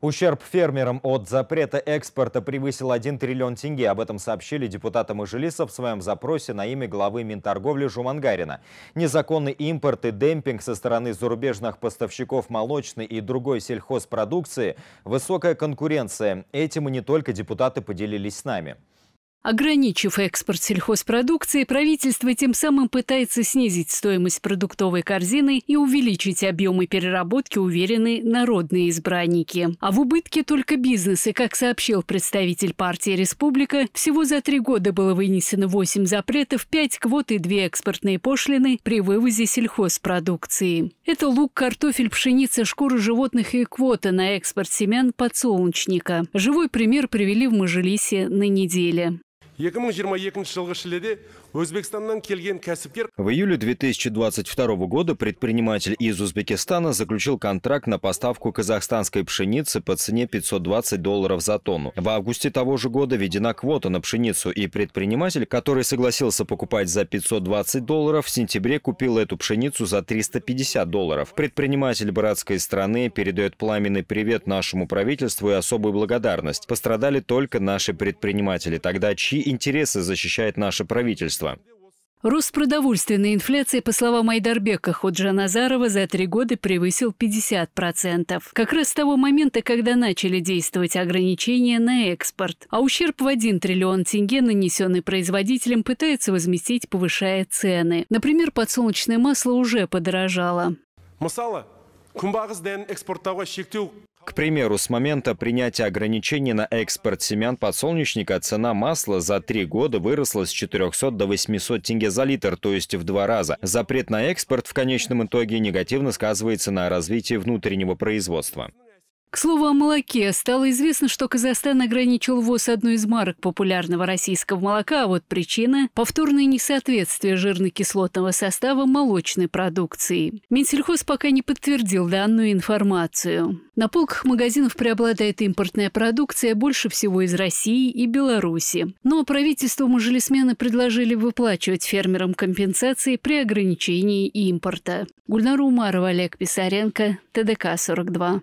Ущерб фермерам от запрета экспорта превысил 1 триллион тенге. Об этом сообщили депутаты Мажилиса в своем запросе на имя главы Минторговли Жумангарина. Незаконный импорт и демпинг со стороны зарубежных поставщиков молочной и другой сельхозпродукции, высокая конкуренция. Этим и не только депутаты поделились с нами. Ограничив экспорт сельхозпродукции, правительство тем самым пытается снизить стоимость продуктовой корзины и увеличить объемы переработки, уверены народные избранники. А в убытке только бизнес, и, как сообщил представитель партии «Республика», всего за три года было вынесено 8 запретов, 5 квот и 2 экспортные пошлины при вывозе сельхозпродукции. Это лук, картофель, пшеница, шкуры животных и квота на экспорт семян подсолнечника. Живой пример привели в Можилисе на неделе. В июле 2022 года предприниматель из Узбекистана заключил контракт на поставку казахстанской пшеницы по цене 520 долларов за тонну. В августе того же года введена квота на пшеницу, и предприниматель, который согласился покупать за 520 долларов, в сентябре купил эту пшеницу за 350 долларов. Предприниматель братской страны передает пламенный привет нашему правительству и особую благодарность. Пострадали только наши предприниматели. Тогда чьи интересы защищает наше правительство. Рост продовольственной инфляции, по словам Айдарбека Ходжаназарова, за три года превысил 50%. Как раз с того момента, когда начали действовать ограничения на экспорт. А ущерб в 1 триллион тенге, нанесенный производителям, пытается возместить, повышая цены. Например, подсолнечное масло уже подорожало. Мысалы, к примеру, с момента принятия ограничений на экспорт семян подсолнечника цена масла за три года выросла с 400 до 800 тенге за литр, то есть в два раза. Запрет на экспорт в конечном итоге негативно сказывается на развитии внутреннего производства. К слову о молоке. Стало известно, что Казахстан ограничил ввоз одной из марок популярного российского молока, а вот причина – повторное несоответствие жирно-кислотного состава молочной продукции. Минсельхоз пока не подтвердил данную информацию. На полках магазинов преобладает импортная продукция, больше всего из России и Беларуси. Но правительству мужелесмены предложили выплачивать фермерам компенсации при ограничении импорта. Гульнара Умарова, Олег Писаренко, ТДК-42.